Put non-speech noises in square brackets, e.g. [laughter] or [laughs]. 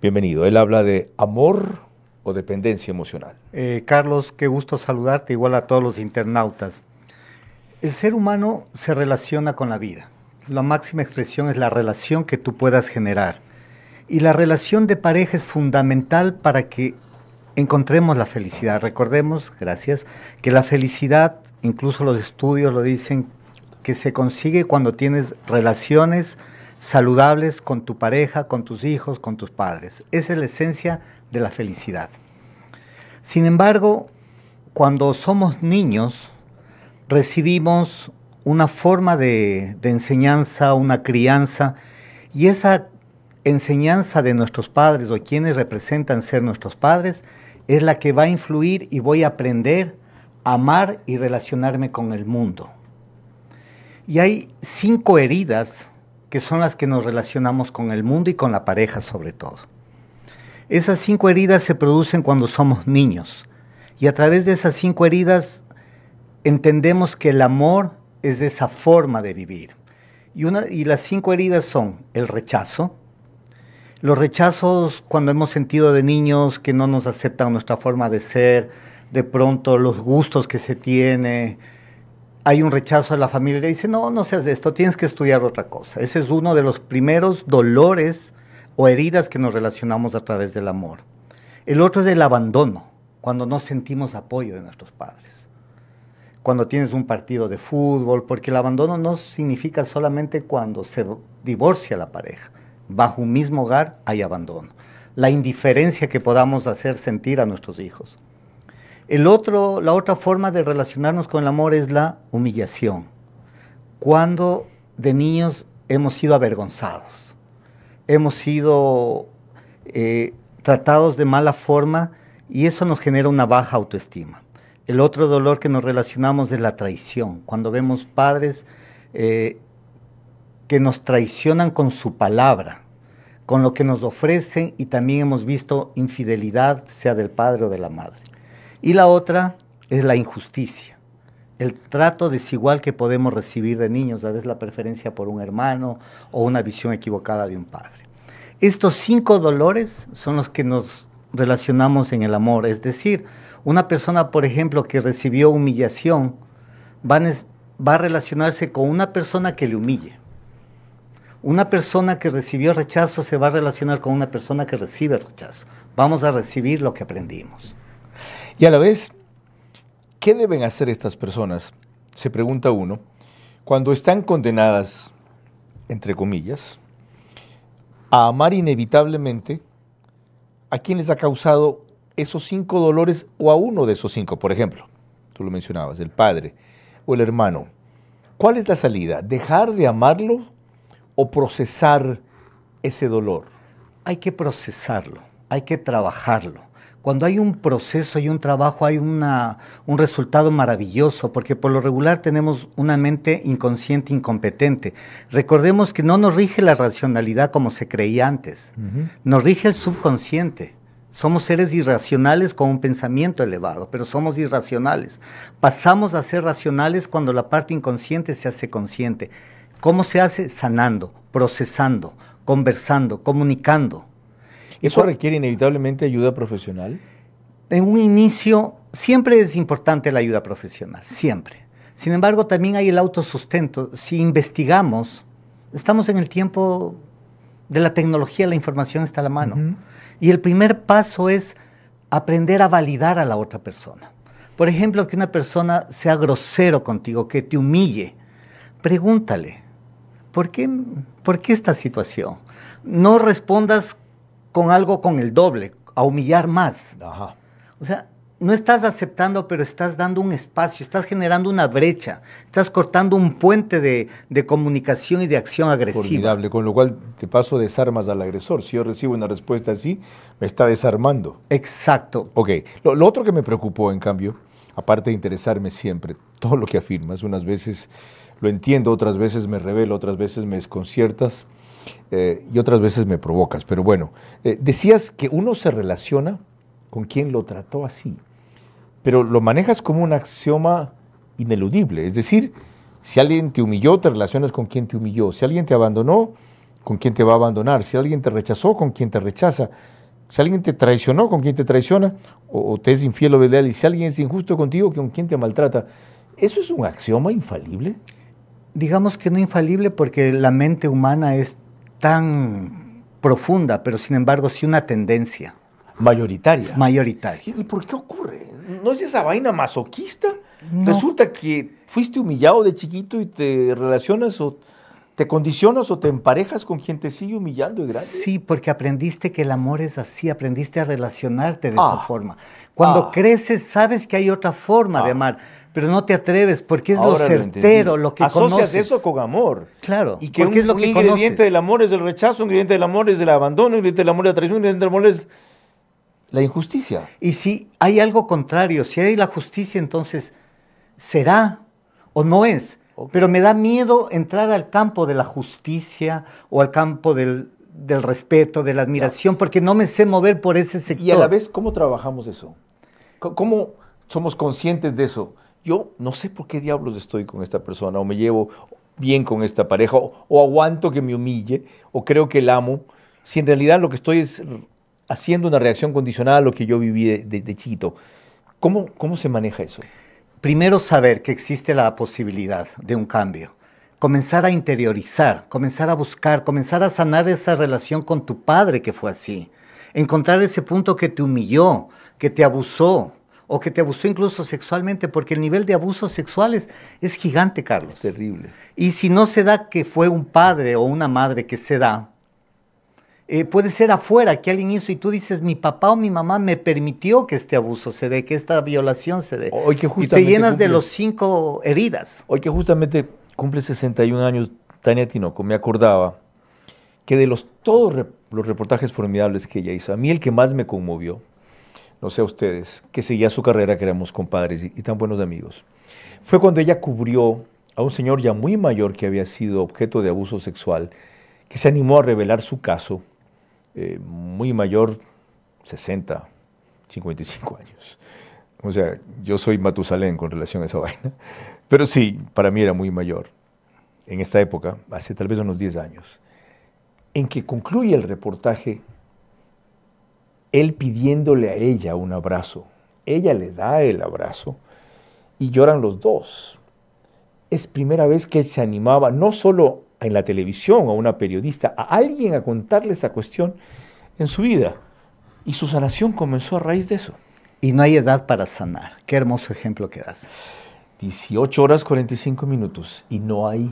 Bienvenido. Él habla de amor o dependencia emocional. Eh, Carlos, qué gusto saludarte, igual a todos los internautas. El ser humano se relaciona con la vida. La máxima expresión es la relación que tú puedas generar. Y la relación de pareja es fundamental para que encontremos la felicidad. Recordemos, gracias, que la felicidad, incluso los estudios lo dicen, que se consigue cuando tienes relaciones saludables con tu pareja, con tus hijos, con tus padres. Esa es la esencia de la felicidad. Sin embargo, cuando somos niños, recibimos una forma de, de enseñanza, una crianza, y esa enseñanza de nuestros padres o quienes representan ser nuestros padres es la que va a influir y voy a aprender a amar y relacionarme con el mundo. Y hay cinco heridas que son las que nos relacionamos con el mundo y con la pareja sobre todo. Esas cinco heridas se producen cuando somos niños y a través de esas cinco heridas entendemos que el amor es esa forma de vivir. Y, una, y las cinco heridas son el rechazo, los rechazos cuando hemos sentido de niños que no nos aceptan nuestra forma de ser, de pronto los gustos que se tiene, hay un rechazo a la familia, y dice, no, no seas esto, tienes que estudiar otra cosa. Ese es uno de los primeros dolores o heridas que nos relacionamos a través del amor. El otro es el abandono, cuando no sentimos apoyo de nuestros padres. Cuando tienes un partido de fútbol, porque el abandono no significa solamente cuando se divorcia la pareja. Bajo un mismo hogar hay abandono. La indiferencia que podamos hacer sentir a nuestros hijos otro, la otra forma de relacionarnos con el amor es la humillación. Cuando de niños hemos sido avergonzados, hemos sido eh, tratados de mala forma y eso nos genera una baja autoestima. El otro dolor que nos relacionamos es la traición. Cuando vemos padres eh, que nos traicionan con su palabra, con lo que nos ofrecen y también hemos visto infidelidad, sea del padre o de la madre. Y la otra es la injusticia, el trato desigual que podemos recibir de niños, a veces la preferencia por un hermano o una visión equivocada de un padre. Estos cinco dolores son los que nos relacionamos en el amor, es decir, una persona, por ejemplo, que recibió humillación, va a, relacionarse con una persona que le humille. Una persona que recibió rechazo se va a relacionar con una persona que recibe rechazo. Vamos a recibir lo que aprendimos. Y a la vez, ¿qué deben hacer estas personas? Se pregunta uno, cuando están condenadas, entre comillas, a amar inevitablemente a quienes les ha causado esos cinco dolores o a uno de esos cinco, por ejemplo, tú lo mencionabas, el padre o el hermano. ¿Cuál es la salida? ¿Dejar de amarlo o procesar ese dolor? Hay que procesarlo, hay que trabajarlo cuando hay un proceso, hay un trabajo, hay una, un resultado maravilloso, porque por lo regular tenemos una mente inconsciente incompetente. Recordemos que no nos rige la racionalidad como se creía antes, nos rige el subconsciente. Somos seres irracionales con un pensamiento elevado, pero somos irracionales. Pasamos a ser racionales cuando la parte inconsciente se hace consciente. ¿Cómo se hace? Sanando, procesando, conversando, comunicando ¿Eso requiere inevitablemente ayuda profesional? En un inicio siempre es importante la ayuda profesional, siempre. Sin embargo, también hay el autosustento. Si investigamos, estamos en el tiempo de la tecnología, la información está a la mano. Y el primer paso es aprender a validar a la otra persona. Por ejemplo, que una persona sea grosero contigo, que te humille. Pregúntale, ¿por qué, por qué esta situación? No respondas con algo con el doble, a humillar más. O sea, no estás aceptando, pero estás dando un espacio, estás generando una brecha, estás cortando un puente de, comunicación y de acción agresiva. con lo cual te paso desarmas al agresor. Si yo recibo una respuesta así, me está desarmando. Exacto. Ok, lo, otro que me preocupó, en cambio, aparte de interesarme siempre, todo lo que afirmas, unas veces lo entiendo, otras veces me revelo, otras veces me desconciertas eh, y otras veces me provocas, pero bueno, eh, decías que uno se relaciona con quien lo trató así, pero lo manejas como un axioma ineludible, es decir, si alguien te humilló, te relacionas con quien te humilló, si alguien te abandonó, con quien te va a abandonar, si alguien te rechazó, con quien te rechaza, si alguien te traicionó, con quien te traiciona, o, te es infiel o ideal. y si alguien es injusto contigo, con quien te maltrata. ¿Eso es un axioma infalible? Digamos que no infalible porque la mente humana es tan profunda, pero sin embargo sí una tendencia. Mayoritaria. mayoritaria. ¿Y por qué ocurre? ¿No es esa vaina masoquista? Resulta que fuiste humillado de chiquito y te relacionas o ¿Te condicionas o te emparejas con quien te sigue humillando y grande? Sí, porque aprendiste que el amor es así, aprendiste a relacionarte de esa ah. forma. Cuando ah. creces sabes que hay otra forma de ah. amar, pero no te atreves porque es lo certero, lo, lo que Asocias eso con amor. Claro. Y que, es lo que un, ingrediente del amor es el rechazo, un ingrediente del amor es el abandono, un ingrediente del amor es la traición, un ingrediente del amor es la injusticia. Y si hay algo contrario, si hay la justicia, entonces será o no es. Pero me da miedo entrar al campo de la justicia o al campo del, respeto, de la admiración, porque no me sé mover por ese sector. Y a la vez, ¿cómo trabajamos eso? ¿Cómo somos conscientes de eso? Yo no sé por qué diablos estoy con esta persona, o me llevo bien con esta pareja, o, aguanto que me humille, o creo que la amo, si en realidad lo que estoy es haciendo una reacción condicionada a lo que yo viví de, de, de chiquito. ¿Cómo, ¿Cómo se maneja eso? primero saber que existe la posibilidad de un cambio, comenzar a interiorizar, comenzar a buscar, comenzar a sanar esa relación con tu padre que fue así, encontrar ese punto que te humilló, que te abusó o que te abusó incluso sexualmente, porque el nivel de abusos sexuales es gigante, Carlos. Es terrible. Y si no se da que fue un padre o una madre que se da, eh, puede ser afuera que alguien hizo y tú dices, mi papá o mi mamá me permitió que este abuso se dé, que esta violación se dé. Hoy que justamente te llenas de los cinco heridas. Hoy que justamente cumple 61 años Tania Tinoco, me acordaba que de los, todos los reportajes formidables que ella hizo, a mí el que más me conmovió, no sé a ustedes, que seguía su carrera, que éramos compadres y, y tan buenos amigos, fue cuando ella cubrió a un señor ya muy mayor que había sido objeto de abuso sexual, que se animó a revelar su caso eh, muy mayor, 60, 55 años. O sea, yo soy Matusalén con relación a esa [laughs] vaina. Pero sí, para mí era muy mayor en esta época, hace tal vez unos 10 años, en que concluye el reportaje él pidiéndole a ella un abrazo. Ella le da el abrazo y lloran los dos. Es primera vez que él se animaba no solo en la televisión, a una periodista, a alguien a contarle esa cuestión en su vida. Y su sanación comenzó a raíz de eso. Y no hay edad para sanar. Qué hermoso ejemplo que das. 18 horas 45 minutos y no hay